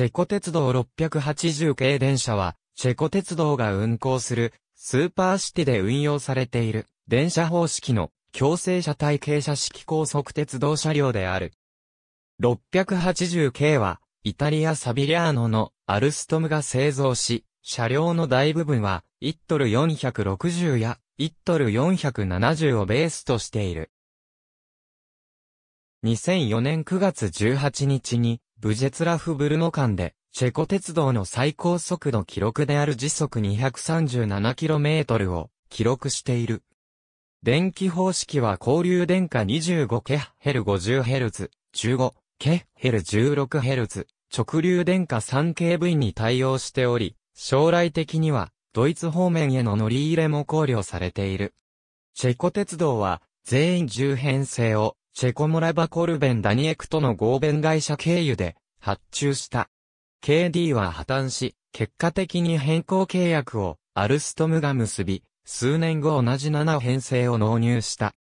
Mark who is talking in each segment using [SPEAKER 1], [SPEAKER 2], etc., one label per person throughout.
[SPEAKER 1] チェコ鉄道680系電車は、チェコ鉄道が運行する、スーパーシティで運用されている、電車方式の、強制車体傾斜式高速鉄道車両である。680系は、イタリア・サビリアーノのアルストムが製造し、車両の大部分は、1トル460や1トル470をベースとしている。2004年9月18日に、ブジェツラフ・ブルノ間で、チェコ鉄道の最高速度記録である時速 237km を記録している。電気方式は交流電荷 25kHz50Hz、15kHz16Hz、直流電荷 3kV に対応しており、将来的にはドイツ方面への乗り入れも考慮されている。チェコ鉄道は全員10編成をチェコモラバコルベンダニエクとの合弁会社経由で発注した。KD は破綻し、結果的に変更契約をアルストムが結び、数年後同じ7編成を納入した。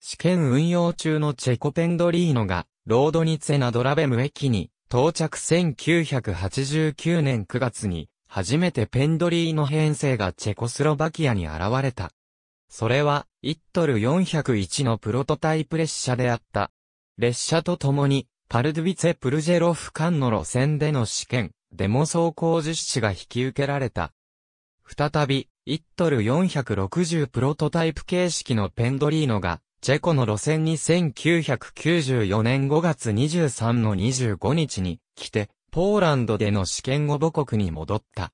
[SPEAKER 1] 試験運用中のチェコペンドリーノが、ロードニツェナドラベム駅に到着1989年9月に、初めてペンドリーノ編成がチェコスロバキアに現れた。それは、イットル401のプロトタイプ列車であった。列車と共に、パルドゥビツェ・プルジェロフ間の路線での試験、デモ走行実施が引き受けられた。再び、イットル460プロトタイプ形式のペンドリーノが、チェコの路線に1994年5月23の25日に来て、ポーランドでの試験後母国に戻った。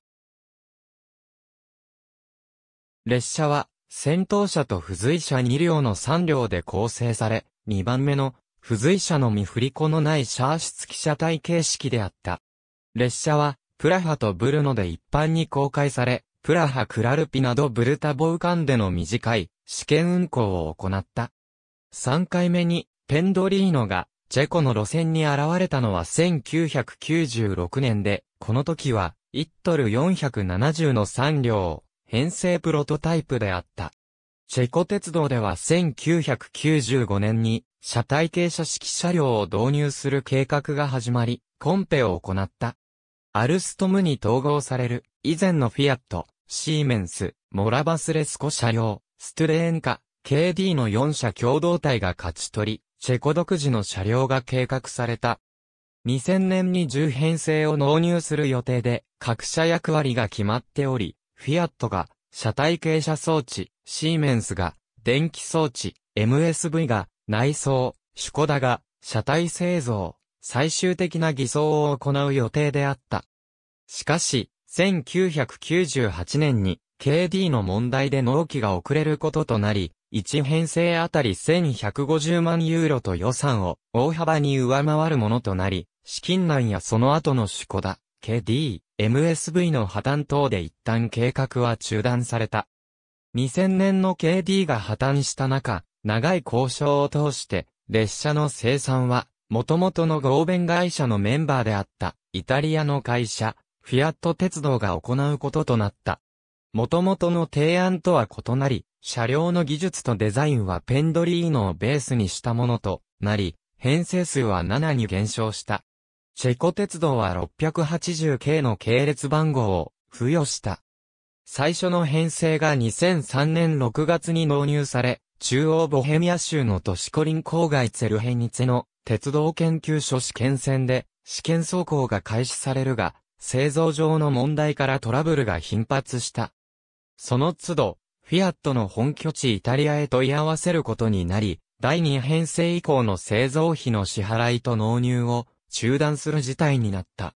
[SPEAKER 1] 列車は戦闘車と付随車2両の3両で構成され、2番目の付随車のみ振り子のないシャーシ付き車体形式であった。列車は、プラハとブルノで一般に公開され、プラハクラルピなどブルタボウカンでの短い試験運行を行った。3回目に、ペンドリーノが、チェコの路線に現れたのは1996年で、この時は、1トル470の3両、編成プロトタイプであった。チェコ鉄道では1995年に車体系車式車両を導入する計画が始まり、コンペを行った。アルストムに統合される以前のフィアット、シーメンス、モラバスレスコ車両、ストレーンカ、KD の4社共同体が勝ち取り、チェコ独自の車両が計画された。2000年に10編成を納入する予定で、各社役割が決まっており、フィアットが車体傾斜装置、シーメンスが電気装置、MSV が内装、シュコダが車体製造、最終的な偽装を行う予定であった。しかし、1998年に KD の問題で納期が遅れることとなり、1編成あたり1150万ユーロと予算を大幅に上回るものとなり、資金難やその後のシュコダ、KD、MSV の破綻等で一旦計画は中断された。2000年の KD が破綻した中、長い交渉を通して、列車の生産は、元々の合弁会社のメンバーであった、イタリアの会社、フィアット鉄道が行うこととなった。元々の提案とは異なり、車両の技術とデザインはペンドリーノをベースにしたものとなり、編成数は7に減少した。チェコ鉄道は680系の系列番号を付与した。最初の編成が2003年6月に納入され、中央ボヘミア州の都市コリン郊外ツェルヘニツェの鉄道研究所試験線で試験走行が開始されるが、製造上の問題からトラブルが頻発した。その都度、フィアットの本拠地イタリアへ問い合わせることになり、第2編成以降の製造費の支払いと納入を中断する事態になった。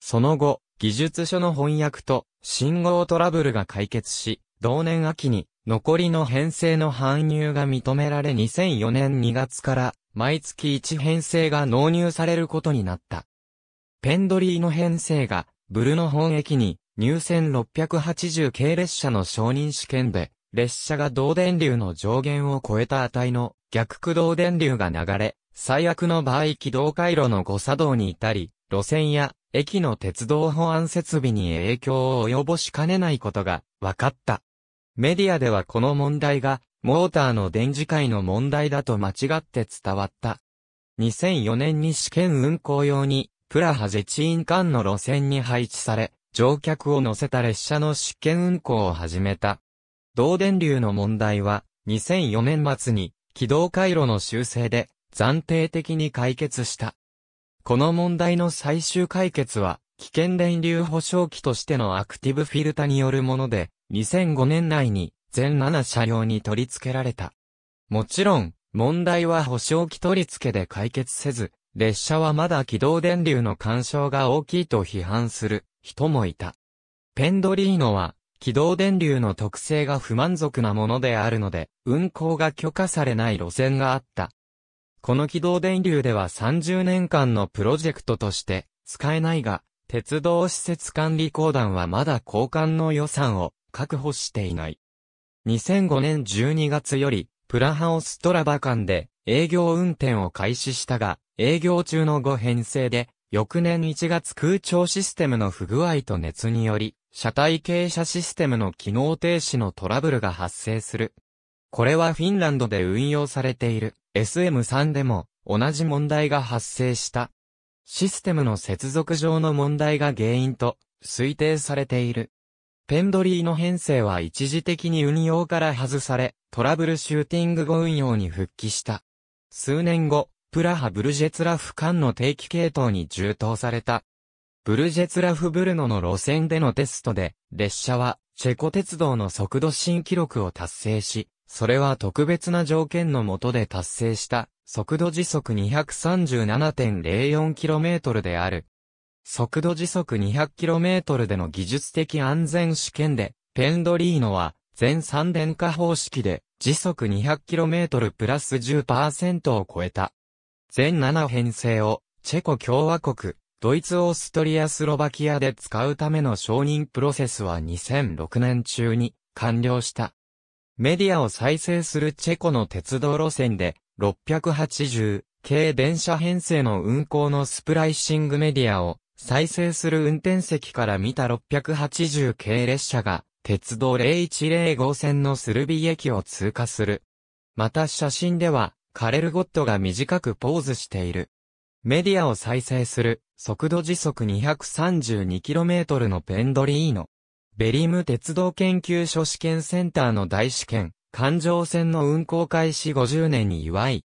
[SPEAKER 1] その後、技術書の翻訳と信号トラブルが解決し、同年秋に残りの編成の搬入が認められ2004年2月から毎月1編成が納入されることになった。ペンドリーの編成がブルノ本駅に入線680系列車の承認試験で列車が導電流の上限を超えた値の逆駆動電流が流れ、最悪の場合軌道回路の誤作動に至り、路線や駅の鉄道保安設備に影響を及ぼしかねないことが分かった。メディアではこの問題が、モーターの電磁界の問題だと間違って伝わった。2004年に試験運行用に、プラハジェチーン間の路線に配置され、乗客を乗せた列車の試験運行を始めた。導電流の問題は、2004年末に、軌道回路の修正で、暫定的に解決した。この問題の最終解決は、危険電流保証機としてのアクティブフィルタによるもので、2005年内に全7車両に取り付けられた。もちろん、問題は保証機取り付けで解決せず、列車はまだ軌道電流の干渉が大きいと批判する人もいた。ペンドリーノは、軌道電流の特性が不満足なものであるので、運行が許可されない路線があった。この軌道電流では30年間のプロジェクトとして使えないが、鉄道施設管理公団はまだ交換の予算を確保していない。2005年12月より、プラハオストラバ間で営業運転を開始したが、営業中の5編成で、翌年1月空調システムの不具合と熱により、車体傾斜システムの機能停止のトラブルが発生する。これはフィンランドで運用されている SM3 でも同じ問題が発生した。システムの接続上の問題が原因と推定されている。ペンドリーの編成は一時的に運用から外され、トラブルシューティング後運用に復帰した。数年後、プラハ・ブルジェツラフ間の定期系統に充当された。ブルジェツラフ・ブルノの路線でのテストで、列車はチェコ鉄道の速度新記録を達成し、それは特別な条件のもとで達成した速度時速 237.04km である。速度時速 200km での技術的安全試験で、ペンドリーノは全3電化方式で時速 200km プラス10%を超えた。全7編成をチェコ共和国、ドイツオーストリアスロバキアで使うための承認プロセスは2006年中に完了した。メディアを再生するチェコの鉄道路線で、680系電車編成の運行のスプライシングメディアを再生する運転席から見た680系列車が、鉄道0105線のスルビ駅を通過する。また写真では、カレルゴットが短くポーズしている。メディアを再生する、速度時速 232km のペンドリーノ。ベリム鉄道研究所試験センターの大試験、環状線の運行開始50年に祝い、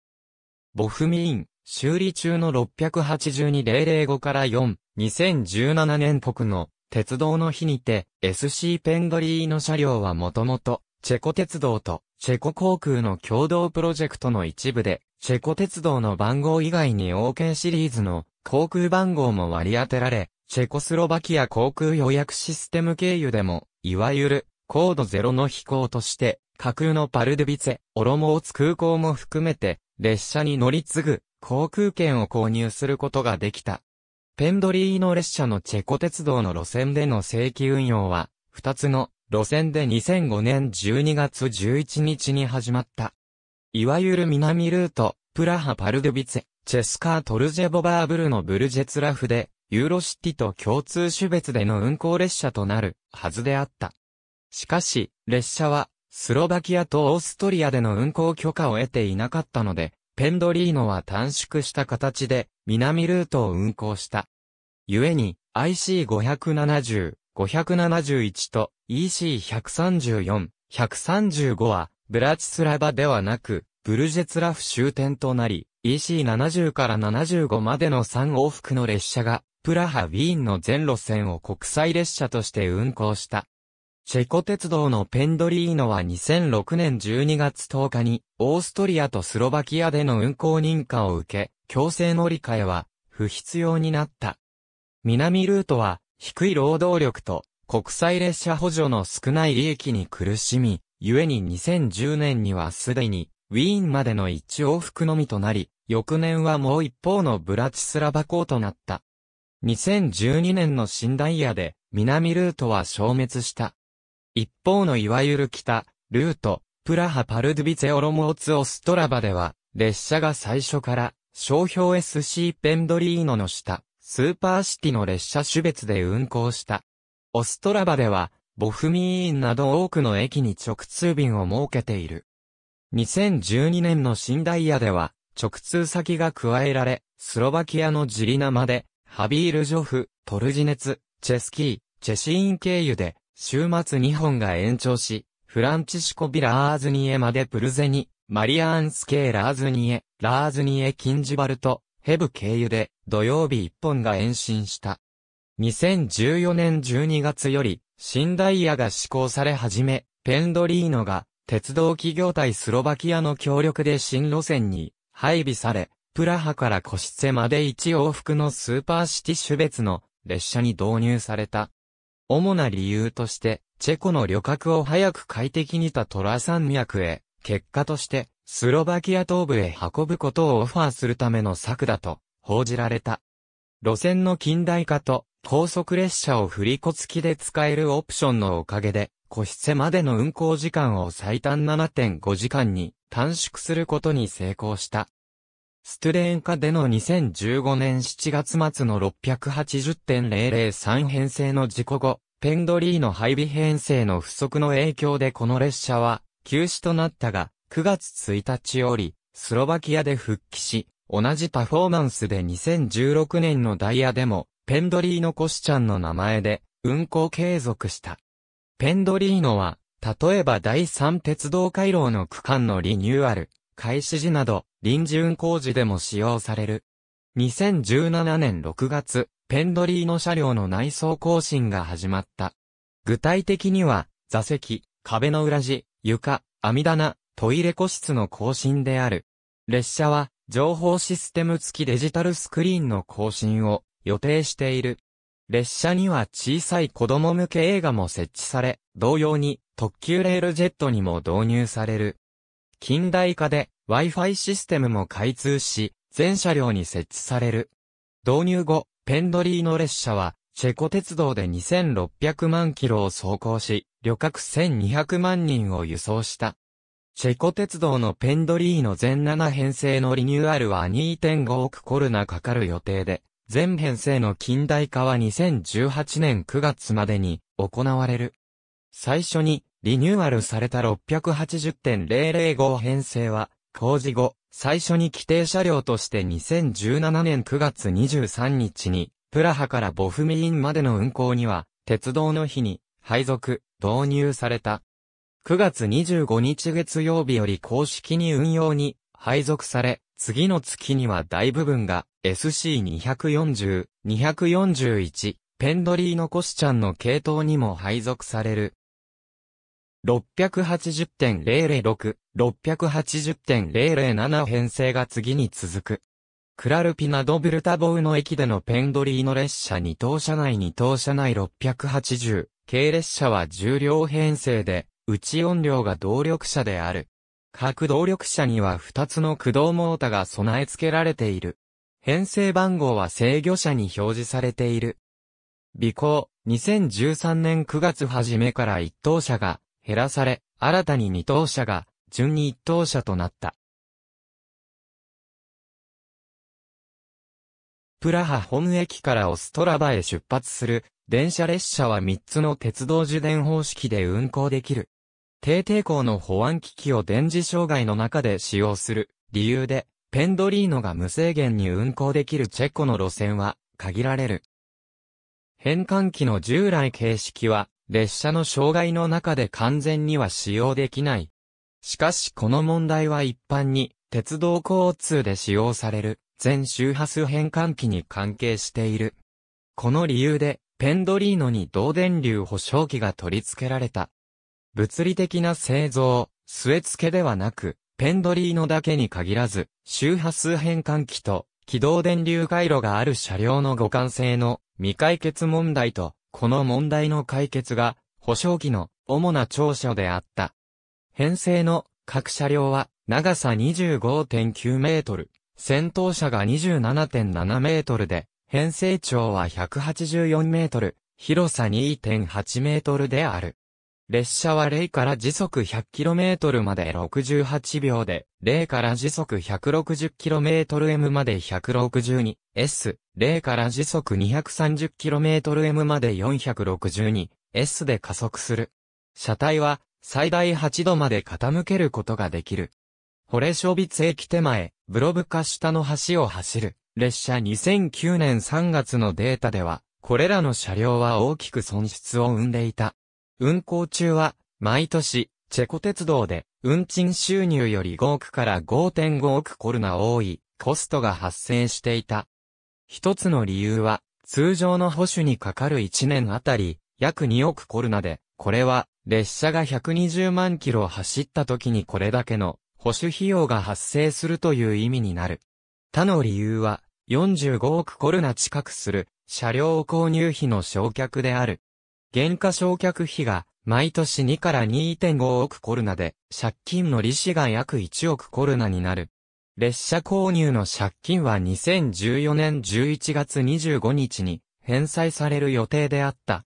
[SPEAKER 1] ボフミーン、修理中の682005から4、2017年国の鉄道の日にて、SC ペンドリーの車両はもともと、チェコ鉄道とチェコ航空の共同プロジェクトの一部で、チェコ鉄道の番号以外に OK シリーズの航空番号も割り当てられ、チェコスロバキア航空予約システム経由でも、いわゆる、高度ロの飛行として、架空のパルデビツェ、オロモーツ空港も含めて、列車に乗り継ぐ、航空券を購入することができた。ペンドリーの列車のチェコ鉄道の路線での正規運用は、2つの路線で2005年12月11日に始まった。いわゆる南ルート、プラハ・パルデビツェ、チェスカー・トルジェボバーブルのブルジェツラフで、ユーロシティと共通種別での運行列車となるはずであった。しかし、列車は、スロバキアとオーストリアでの運行許可を得ていなかったので、ペンドリーノは短縮した形で、南ルートを運行した。故に、IC570、571と EC134、135は、ブラチスラバではなく、ブルジェツラフ終点となり、EC70 から75までの3往復の列車がプラハ・ウィーンの全路線を国際列車として運行した。チェコ鉄道のペンドリーノは2006年12月10日に、オーストリアとスロバキアでの運行認可を受け、強制乗り換えは不必要になった。南ルートは、低い労働力と国際列車補助の少ない利益に苦しみ、故に2010年にはすでに、ウィーンまでの一往復のみとなり、翌年はもう一方のブラチスラバ港となった。2012年の新ダイヤで、南ルートは消滅した。一方のいわゆる北、ルート、プラハパルドゥビツェオロモーツオストラバでは、列車が最初から、商標 SC ペンドリーノの下、スーパーシティの列車種別で運行した。オストラバでは、ボフミーインなど多くの駅に直通便を設けている。2012年の新ダイヤでは、直通先が加えられ、スロバキアのジリナまで、ハビールジョフ、トルジネツ、チェスキー、チェシーン経由で、週末2本が延長し、フランチシコ・ビラーズニエまでプルゼニ、マリアンスケーラーズニエ、ラーズニエ・キンジバルト、ヘブ経由で、土曜日一本が延伸した。2014年12月より、新ダイヤが施行され始め、ペンドリーノが、鉄道企業体スロバキアの協力で新路線に、配備され、プラハからコシツェまで1往復のスーパーシティ種別の列車に導入された。主な理由として、チェコの旅客を早く快適にたトラ山脈へ、結果として、スロバキア東部へ運ぶことをオファーするための策だと報じられた。路線の近代化と高速列車を振り子付きで使えるオプションのおかげで、個室までの運行時間を最短7.5時間に短縮することに成功した。ストレーン化での2015年7月末の680.003編成の事故後、ペンドリーの配備編成の不足の影響でこの列車は休止となったが、9月1日より、スロバキアで復帰し、同じパフォーマンスで2016年のダイヤでも、ペンドリーノコシちゃんの名前で、運行継続した。ペンドリーノは、例えば第三鉄道回廊の区間のリニューアル、開始時など、臨時運行時でも使用される。2017年6月、ペンドリーの車両の内装更新が始まった。具体的には、座席、壁の裏地、床、網棚、トイレ個室の更新である。列車は、情報システム付きデジタルスクリーンの更新を予定している。列車には小さい子供向け映画も設置され、同様に特急レールジェットにも導入される。近代化で Wi-Fi システムも開通し、全車両に設置される。導入後、ペンドリーの列車は、チェコ鉄道で2600万キロを走行し、旅客1200万人を輸送した。チェコ鉄道のペンドリーの全7編成のリニューアルは2.5億コルナかかる予定で、全編成の近代化は2018年9月までに行われる。最初にリニューアルされた680.005号編成は、工事後、最初に規定車両として2017年9月23日に、プラハからボフミインまでの運行には、鉄道の日に、配属、導入された。9月25日月曜日より公式に運用に、配属され、次の月には大部分が SC240、241、ペンドリーのコシちゃんの系統にも配属される。680.006、680.007編成が次に続く。クラルピナドブルタボウの駅でのペンドリーの列車2等車内2等車内680、系列車は重量編成で、内音量が動力車である。各動力車には2つの駆動モータが備え付けられている。編成番号は制御車に表示されている。尾行、2013年9月初めから1等車が、減らされ、新たに二等車が、順に一等車となった。プラハ本駅からオストラバへ出発する電車列車は3つの鉄道受電方式で運行できる。低抵抗の保安機器を電磁障害の中で使用する理由で、ペンドリーノが無制限に運行できるチェコの路線は限られる。変換器の従来形式は列車の障害の中で完全には使用できない。しかしこの問題は一般に、鉄道交通で使用される、全周波数変換器に関係している。この理由で、ペンドリーノに導電流保証器が取り付けられた。物理的な製造、据え付けではなく、ペンドリーノだけに限らず、周波数変換器と、軌道電流回路がある車両の互換性の未解決問題と、この問題の解決が、保証期の主な長所であった。編成の各車両は長さ25.9メートル、先頭車が27.7メートルで、編成長は184メートル、広さ2.8メートルである。列車は0から時速 100km まで68秒で、0から時速 160km/m まで 162S、0から時速 230km/m まで 462S で加速する。車体は最大8度まで傾けることができる。ホレショビツ駅手前、ブロブカ下の橋を走る。列車2009年3月のデータでは、これらの車両は大きく損失を生んでいた。運行中は、毎年、チェコ鉄道で、運賃収入より5億から5.5億コルナ多い、コストが発生していた。一つの理由は、通常の保守にかかる1年あたり、約2億コルナで、これは、列車が120万キロ走った時にこれだけの保守費用が発生するという意味になる。他の理由は、45億コルナ近くする車両購入費の償却である。減価償却費が、毎年2から2.5億コルナで、借金の利子が約1億コルナになる。列車購入の借金は2014年11月25日に返済される予定であった。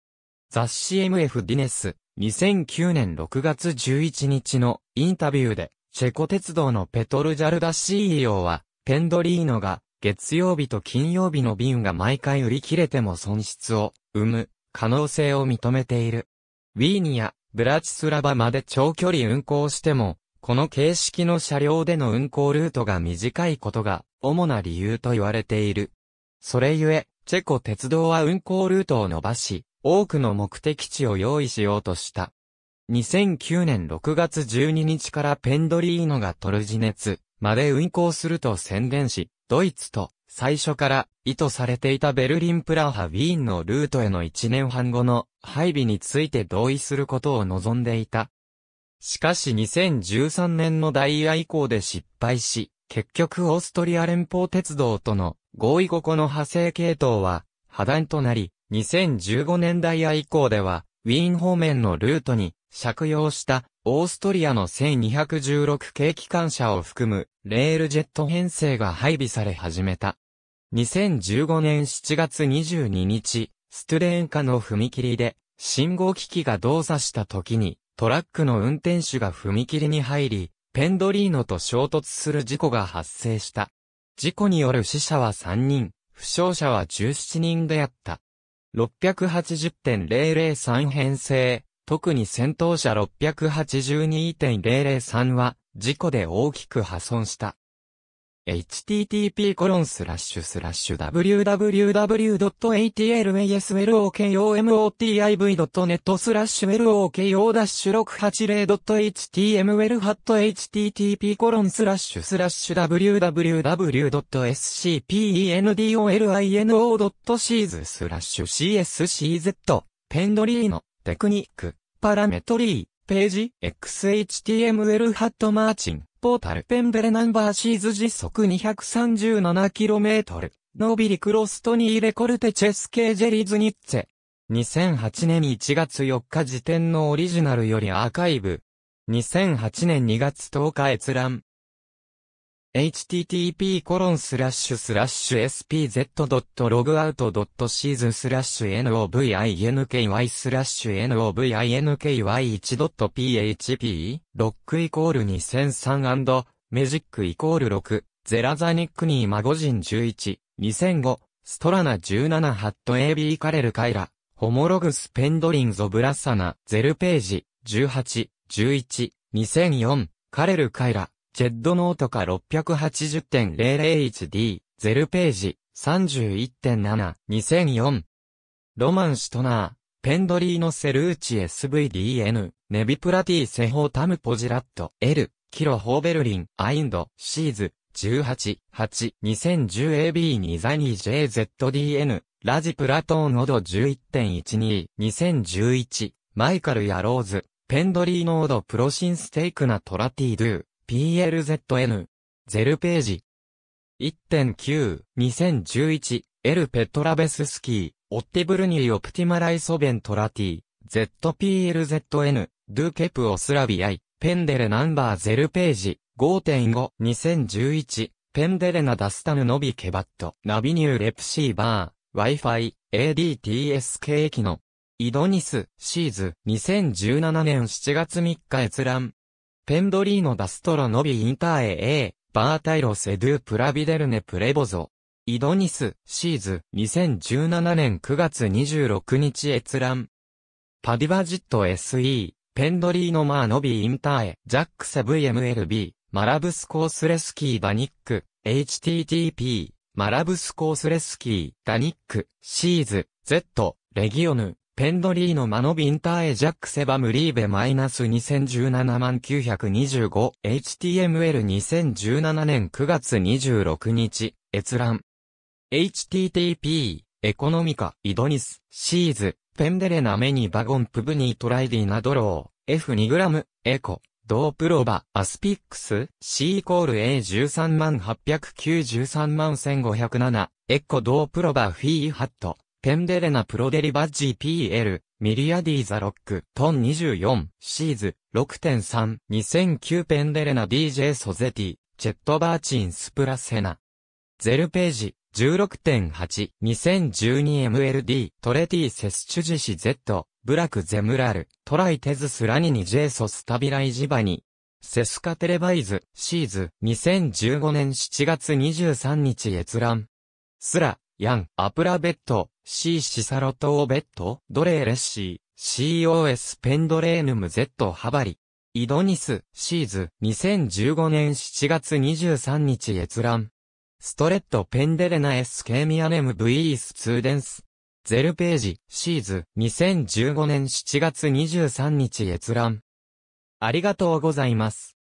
[SPEAKER 1] 雑誌 MF ディネス、2009年6月11日のインタビューで、チェコ鉄道のペトルジャルダ CEO は、ペンドリーノが月曜日と金曜日の便が毎回売り切れても損失を生む可能性を認めている。ウィーニア、ブラチスラバまで長距離運行しても、この形式の車両での運行ルートが短いことが主な理由と言われている。それゆえ、チェコ鉄道は運行ルートを伸ばし、多くの目的地を用意しようとした。2009年6月12日からペンドリーノがトルジネツまで運行すると宣伝し、ドイツと最初から意図されていたベルリン・プラハ・ウィーンのルートへの1年半後の配備について同意することを望んでいた。しかし2013年のダイヤ以降で失敗し、結局オーストリア連邦鉄道との合意後この派生系統は破談となり、2015年ダイヤ以降では、ウィーン方面のルートに借用したオーストリアの1216系機関車を含むレールジェット編成が配備され始めた。2015年7月22日、ストレーン下の踏切で、信号機器が動作した時に、トラックの運転手が踏切に入り、ペンドリーノと衝突する事故が発生した。事故による死者は3人、負傷者は17人であった。680.003編成、特に戦闘車682.003は、事故で大きく破損した。http://www.atlaslokomotiv.net スラッシュ loko-680.html-http コロンスラッシュスラッシュ www.scpendolino.cs スラッシュ CSCZ ペンドリーノテクニックパラメトリーページ xhtml ハットマーチンポータルペンベレナンバーシーズ時速 237km ノビリクロストニーレコルテチェスケージェリズニッツェ2008年1月4日時点のオリジナルよりアーカイブ2008年2月10日閲覧 http://spz.logout.season スラッシュ novinky スラッシュ novinky1.php ロックイコール2003メジックイコール6ゼラザニックニーマゴジン11 2005ストラナ17ハット AB カレルカイラホモログスペンドリンゾブラサナゼルページ18 11 2004カレルカイラジェッドノートか 680.001D、ルページ、31.7、2004。ロマン・シュトナー、ペンドリーノ・セルーチ SVDN、ネビプラティ・セホー・タム・ポジラット、L、キロ・ホーベルリン、アインド、シーズ、18、8、2 0 1 0 a b 2ニー j z d n ラジプラトーノード11.12、2011、マイカル・ヤローズ、ペンドリーノード・プロシンステイクなトラティ・ドゥ、PLZN。ゼルページ。1.9、2011、エル・ペトラベススキー、オッティブルニー・オプティマライソベントラティ、ZPLZN、ドゥケプオスラビアイ、ペンデレナンバーゼルページ、5.5、2011、ペンデレナダスタヌノビケバット、ナビニューレプシーバー、Wi-Fi、ADTS k 機能、イドニス、シーズ、2017年7月3日閲覧。ペンドリーノダストロノビインターエエー、バータイロセドゥプラビデルネプレボゾ。イドニス、シーズ、2017年9月26日閲覧。パディバジット SE、ペンドリーノマーノビインターエ、ジャックセ VMLB、マラブスコースレスキーダニック、http、マラブスコースレスキーダニック、シーズ、Z、レギオヌ、ペンドリーのマノビンターエジャックセバムリーベマイナス2017万 925HTML2017 年9月26日閲覧 HTTP エコノミカイドニスシーズペンデレナメニバゴンプブニートライディナドロー F2 グラムエコドープロバアスピックス C イコール A13 万893万1507エコドープロバフィーハットペンデレナプロデリバッジ PL、ミリアディザロック、トン24、シーズ、6.3、2009ペンデレナ DJ ソゼティ、チェットバーチンスプラセナ。ゼルページ、16.8、2012MLD、トレティセスチュジシ Z、ブラクゼムラル、トライテズスラニニジェイソスタビライジバニ。セスカテレバイズ、シーズ、2015年7月23日閲覧。スラ、ヤン、アプラベット、シーシサロトオベット、ドレーレッシー、COS ペンドレーヌムゼットハバリ。イドニス、シーズ、2015年7月23日閲覧。ストレットペンデレナエスケーミアネム v ースツーデンス。ゼルページ、シーズ、2015年7月23日閲覧。ありがとうございます。